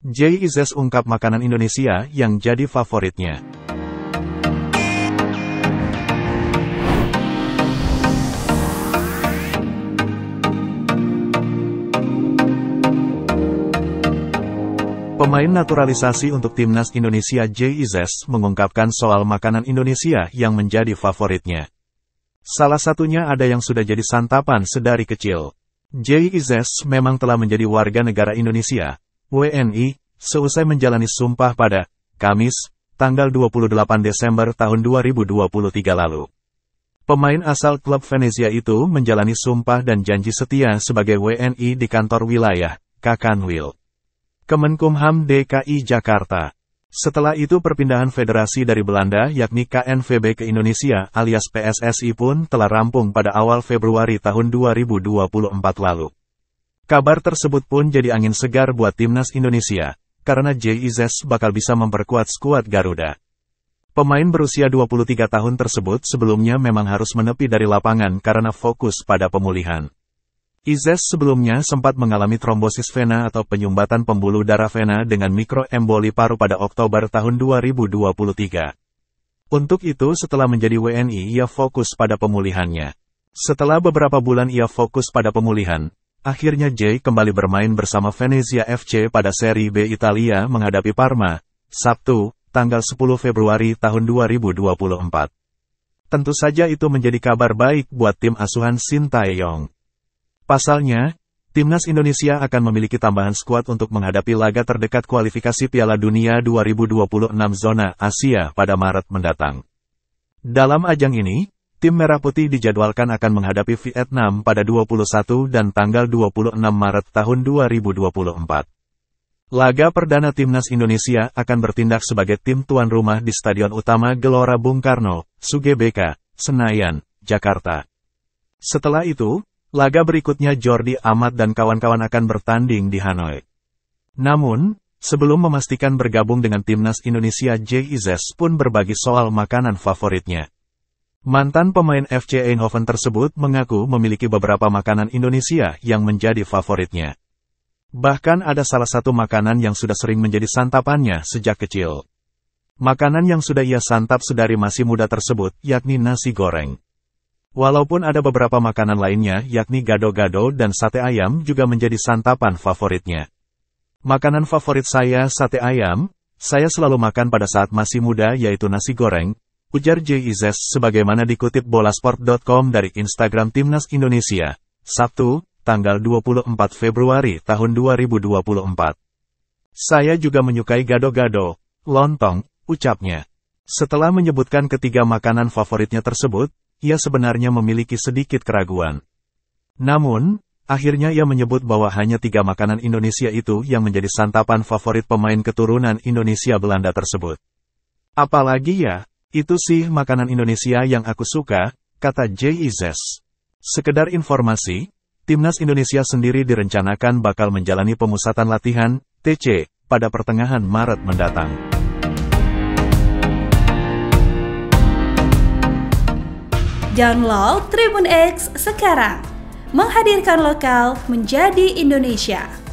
JIZS ungkap makanan Indonesia yang jadi favoritnya. Pemain naturalisasi untuk timnas Indonesia JIZS mengungkapkan soal makanan Indonesia yang menjadi favoritnya. Salah satunya ada yang sudah jadi santapan sedari kecil. JIZS memang telah menjadi warga negara Indonesia, WNI, seusai menjalani sumpah pada Kamis, tanggal 28 Desember tahun 2023 lalu. Pemain asal klub Venezia itu menjalani sumpah dan janji setia sebagai WNI di kantor wilayah, Kakanwil. Kemenkumham DKI Jakarta. Setelah itu perpindahan federasi dari Belanda yakni KNVB ke Indonesia alias PSSI pun telah rampung pada awal Februari tahun 2024 lalu. Kabar tersebut pun jadi angin segar buat timnas Indonesia, karena JIZS bakal bisa memperkuat skuad Garuda. Pemain berusia 23 tahun tersebut sebelumnya memang harus menepi dari lapangan karena fokus pada pemulihan. Izes sebelumnya sempat mengalami trombosis vena atau penyumbatan pembuluh darah vena dengan mikroemboli paru pada Oktober tahun 2023. Untuk itu setelah menjadi WNI ia fokus pada pemulihannya. Setelah beberapa bulan ia fokus pada pemulihan, Akhirnya Jay kembali bermain bersama Venezia FC pada seri B Italia menghadapi Parma, Sabtu, tanggal 10 Februari tahun 2024. Tentu saja itu menjadi kabar baik buat tim asuhan Sintayong. Pasalnya, Timnas Indonesia akan memiliki tambahan skuad untuk menghadapi laga terdekat kualifikasi Piala Dunia 2026 zona Asia pada Maret mendatang. Dalam ajang ini, Tim Merah Putih dijadwalkan akan menghadapi Vietnam pada 21 dan tanggal 26 Maret tahun 2024. Laga perdana Timnas Indonesia akan bertindak sebagai tim tuan rumah di Stadion Utama Gelora Bung Karno, Sugebeka, Senayan, Jakarta. Setelah itu, laga berikutnya Jordi Amat dan kawan-kawan akan bertanding di Hanoi. Namun, sebelum memastikan bergabung dengan Timnas Indonesia Jay Izes pun berbagi soal makanan favoritnya. Mantan pemain FC Eindhoven tersebut mengaku memiliki beberapa makanan Indonesia yang menjadi favoritnya. Bahkan ada salah satu makanan yang sudah sering menjadi santapannya sejak kecil. Makanan yang sudah ia santap sedari masih muda tersebut, yakni nasi goreng. Walaupun ada beberapa makanan lainnya, yakni gado-gado dan sate ayam juga menjadi santapan favoritnya. Makanan favorit saya sate ayam, saya selalu makan pada saat masih muda yaitu nasi goreng, Ujar J. sebagaimana dikutip bolasport.com dari Instagram Timnas Indonesia, Sabtu, tanggal 24 Februari tahun 2024. Saya juga menyukai gado-gado, lontong, ucapnya. Setelah menyebutkan ketiga makanan favoritnya tersebut, ia sebenarnya memiliki sedikit keraguan. Namun, akhirnya ia menyebut bahwa hanya tiga makanan Indonesia itu yang menjadi santapan favorit pemain keturunan Indonesia Belanda tersebut. Apalagi ya, itu sih makanan Indonesia yang aku suka, kata Jay Izes. E. Sekedar informasi, Timnas Indonesia sendiri direncanakan bakal menjalani pemusatan latihan, TC, pada pertengahan Maret mendatang. Download Tribun X sekarang. Menghadirkan lokal menjadi Indonesia.